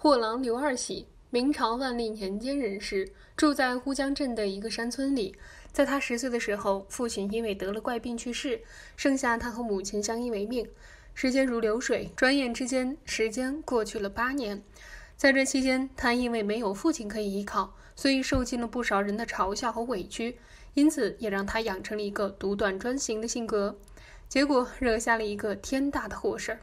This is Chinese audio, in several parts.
货郎刘二喜，明朝万历年间人士，住在呼江镇的一个山村里。在他十岁的时候，父亲因为得了怪病去世，剩下他和母亲相依为命。时间如流水，转眼之间，时间过去了八年。在这期间，他因为没有父亲可以依靠，所以受尽了不少人的嘲笑和委屈，因此也让他养成了一个独断专行的性格。结果惹下了一个天大的祸事儿。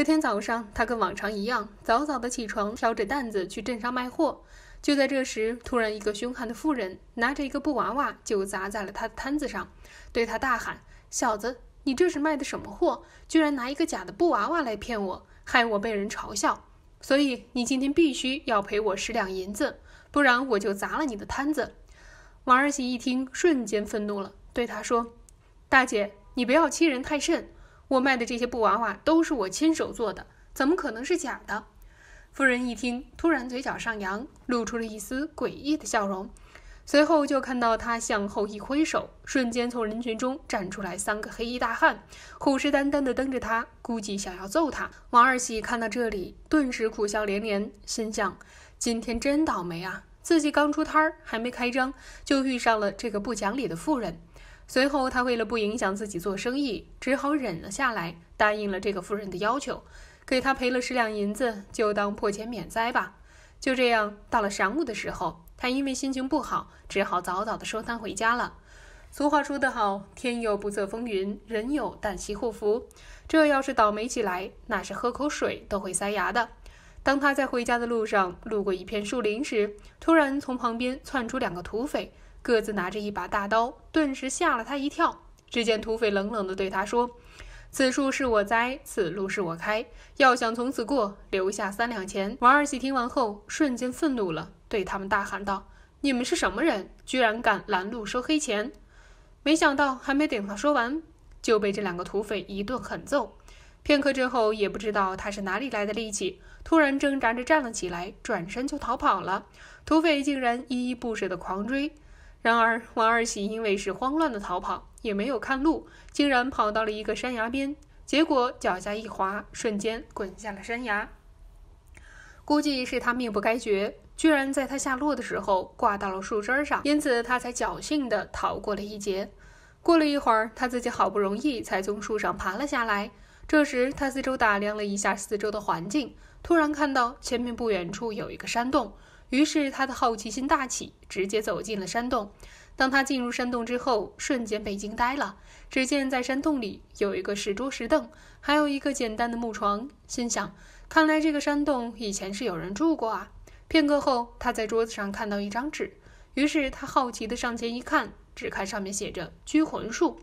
这天早上，他跟往常一样早早的起床，挑着担子去镇上卖货。就在这时，突然一个凶悍的妇人拿着一个布娃娃，就砸在了他的摊子上，对他大喊：“小子，你这是卖的什么货？居然拿一个假的布娃娃来骗我，害我被人嘲笑！所以你今天必须要赔我十两银子，不然我就砸了你的摊子！”王二喜一听，瞬间愤怒了，对他说：“大姐，你不要欺人太甚。”我卖的这些布娃娃都是我亲手做的，怎么可能是假的？夫人一听，突然嘴角上扬，露出了一丝诡异的笑容，随后就看到他向后一挥手，瞬间从人群中站出来三个黑衣大汉，虎视眈眈地瞪着他，估计想要揍他。王二喜看到这里，顿时苦笑连连，心想：今天真倒霉啊！自己刚出摊儿，还没开张，就遇上了这个不讲理的妇人。随后，他为了不影响自己做生意，只好忍了下来，答应了这个夫人的要求，给他赔了十两银子，就当破钱免灾吧。就这样，到了晌午的时候，他因为心情不好，只好早早的收摊回家了。俗话说得好，天有不测风云，人有旦夕祸福。这要是倒霉起来，那是喝口水都会塞牙的。当他在回家的路上路过一片树林时，突然从旁边窜出两个土匪。各自拿着一把大刀，顿时吓了他一跳。只见土匪冷冷地对他说：“此处是我栽，此路是我开，要想从此过，留下三两钱。”王二喜听完后，瞬间愤怒了，对他们大喊道：“你们是什么人？居然敢拦路收黑钱！”没想到，还没等他说完，就被这两个土匪一顿狠揍。片刻之后，也不知道他是哪里来的力气，突然挣扎着站了起来，转身就逃跑了。土匪竟然依依不舍地狂追。然而，王二喜因为是慌乱的逃跑，也没有看路，竟然跑到了一个山崖边，结果脚下一滑，瞬间滚下了山崖。估计是他命不该绝，居然在他下落的时候挂到了树枝上，因此他才侥幸的逃过了一劫。过了一会儿，他自己好不容易才从树上爬了下来。这时，他四周打量了一下四周的环境，突然看到前面不远处有一个山洞。于是他的好奇心大起，直接走进了山洞。当他进入山洞之后，瞬间被惊呆了。只见在山洞里有一个石桌、石凳，还有一个简单的木床。心想：看来这个山洞以前是有人住过啊。片刻后，他在桌子上看到一张纸，于是他好奇的上前一看，只看上面写着“拘魂术”，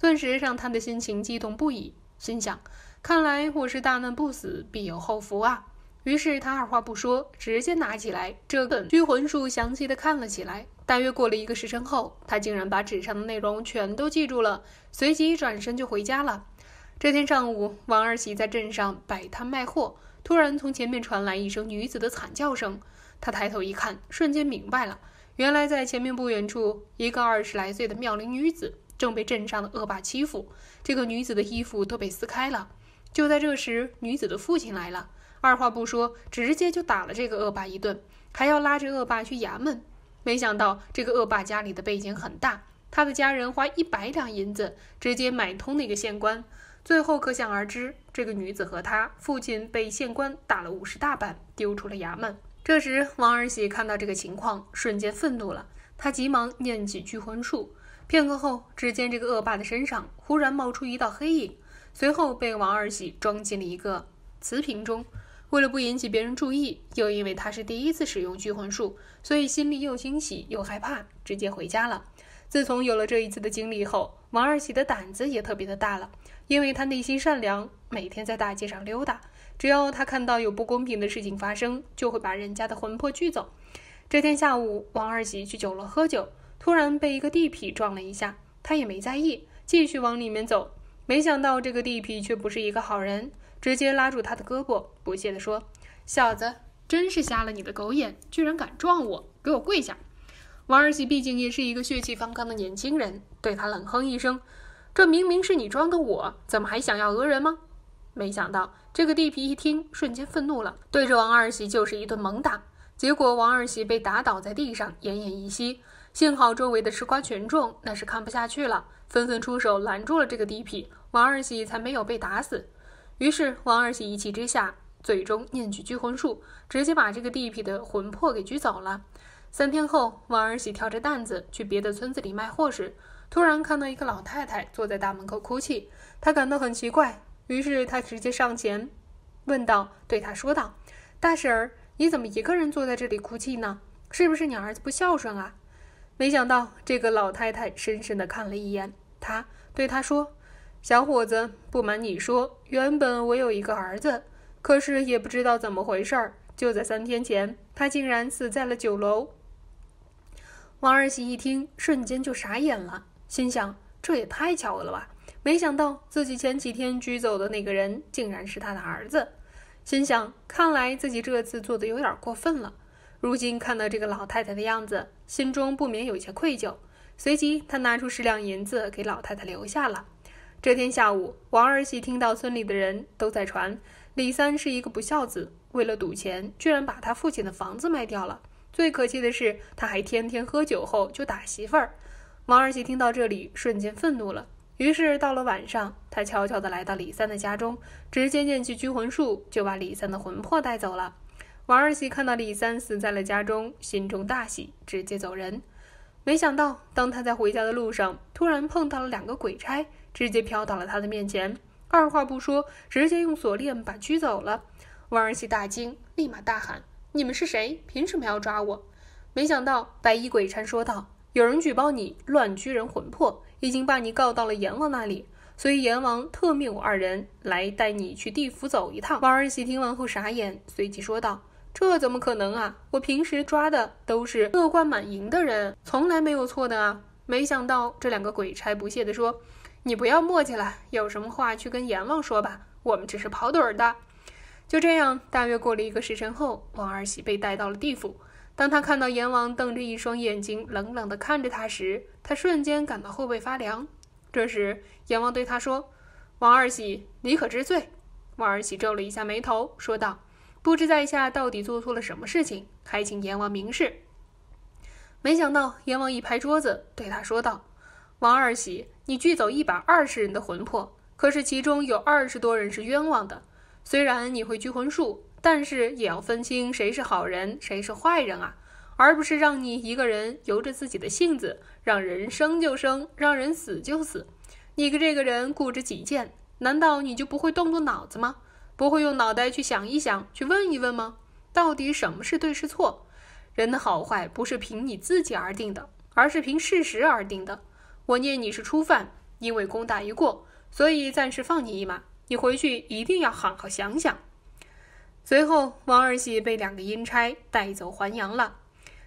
顿时让他的心情激动不已。心想：看来我是大难不死，必有后福啊。于是他二话不说，直接拿起来这本拘魂术，详细的看了起来。大约过了一个时辰后，他竟然把纸上的内容全都记住了，随即转身就回家了。这天上午，王二喜在镇上摆摊卖货，突然从前面传来一声女子的惨叫声。他抬头一看，瞬间明白了，原来在前面不远处，一个二十来岁的妙龄女子正被镇上的恶霸欺负。这个女子的衣服都被撕开了。就在这时，女子的父亲来了。二话不说，直接就打了这个恶霸一顿，还要拉着恶霸去衙门。没想到这个恶霸家里的背景很大，他的家人花一百两银子直接买通那个县官，最后可想而知，这个女子和他父亲被县官打了五十大板，丢出了衙门。这时，王二喜看到这个情况，瞬间愤怒了，他急忙念起聚魂术。片刻后，只见这个恶霸的身上忽然冒出一道黑影，随后被王二喜装进了一个瓷瓶中。为了不引起别人注意，又因为他是第一次使用聚魂术，所以心里又惊喜又害怕，直接回家了。自从有了这一次的经历后，王二喜的胆子也特别的大了，因为他内心善良，每天在大街上溜达，只要他看到有不公平的事情发生，就会把人家的魂魄聚走。这天下午，王二喜去酒楼喝酒，突然被一个地痞撞了一下，他也没在意，继续往里面走，没想到这个地痞却不是一个好人。直接拉住他的胳膊，不屑地说：“小子，真是瞎了你的狗眼，居然敢撞我，给我跪下！”王二喜毕竟也是一个血气方刚的年轻人，对他冷哼一声：“这明明是你撞的，我怎么还想要讹人吗？”没想到这个地痞一听，瞬间愤怒了，对着王二喜就是一顿猛打。结果王二喜被打倒在地上，奄奄一息。幸好周围的吃瓜群众那是看不下去了，纷纷出手拦住了这个地痞，王二喜才没有被打死。于是，王二喜一气之下，最终念起拘魂术，直接把这个地痞的魂魄给拘走了。三天后，王二喜挑着担子去别的村子里卖货时，突然看到一个老太太坐在大门口哭泣。他感到很奇怪，于是他直接上前，问道：“对她说道，大婶儿，你怎么一个人坐在这里哭泣呢？是不是你儿子不孝顺啊？”没想到，这个老太太深深地看了一眼他，对他说。小伙子，不瞒你说，原本我有一个儿子，可是也不知道怎么回事儿，就在三天前，他竟然死在了酒楼。王二喜一听，瞬间就傻眼了，心想：这也太巧了吧！没想到自己前几天拘走的那个人，竟然是他的儿子。心想：看来自己这次做的有点过分了。如今看到这个老太太的样子，心中不免有些愧疚。随即，他拿出十两银子给老太太留下了。这天下午，王二喜听到村里的人都在传，李三是一个不孝子，为了赌钱，居然把他父亲的房子卖掉了。最可气的是，他还天天喝酒后就打媳妇儿。王二喜听到这里，瞬间愤怒了。于是到了晚上，他悄悄的来到李三的家中，直接念起拘魂术，就把李三的魂魄带走了。王二喜看到李三死在了家中，心中大喜，直接走人。没想到，当他在回家的路上，突然碰到了两个鬼差。直接飘到了他的面前，二话不说，直接用锁链把拘走了。王二喜大惊，立马大喊：“你们是谁？凭什么要抓我？”没想到白衣鬼差说道：“有人举报你乱拘人魂魄，已经把你告到了阎王那里，所以阎王特命我二人来带你去地府走一趟。”王二喜听完后傻眼，随即说道：“这怎么可能啊？我平时抓的都是恶贯满盈的人，从来没有错的啊！”没想到这两个鬼差不屑地说。你不要磨叽了，有什么话去跟阎王说吧。我们只是跑腿儿的。就这样，大约过了一个时辰后，王二喜被带到了地府。当他看到阎王瞪着一双眼睛，冷冷的看着他时，他瞬间感到后背发凉。这时，阎王对他说：“王二喜，你可知罪？”王二喜皱了一下眉头，说道：“不知在下到底做错了什么事情，还请阎王明示。”没想到，阎王一拍桌子，对他说道。王二喜，你聚走一百二十人的魂魄，可是其中有二十多人是冤枉的。虽然你会聚魂术，但是也要分清谁是好人，谁是坏人啊！而不是让你一个人由着自己的性子，让人生就生，让人死就死。你个这个人固执己见，难道你就不会动动脑子吗？不会用脑袋去想一想，去问一问吗？到底什么是对是错？人的好坏不是凭你自己而定的，而是凭事实而定的。我念你是初犯，因为功大于过，所以暂时放你一马。你回去一定要好好想想。随后，王二喜被两个阴差带走还阳了。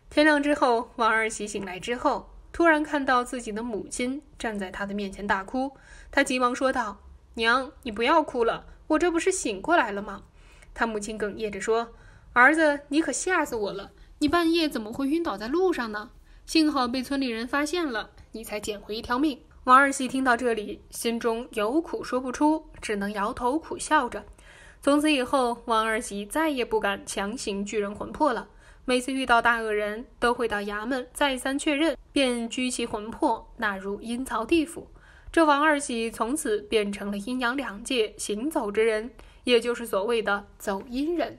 天亮之后，王二喜醒来之后，突然看到自己的母亲站在他的面前大哭。他急忙说道：“娘，你不要哭了，我这不是醒过来了吗？”他母亲哽咽着说：“儿子，你可吓死我了！你半夜怎么会晕倒在路上呢？幸好被村里人发现了。”你才捡回一条命。王二喜听到这里，心中有苦说不出，只能摇头苦笑着。从此以后，王二喜再也不敢强行聚人魂魄了。每次遇到大恶人，都会到衙门再三确认，便拘其魂魄纳入阴曹地府。这王二喜从此变成了阴阳两界行走之人，也就是所谓的走阴人。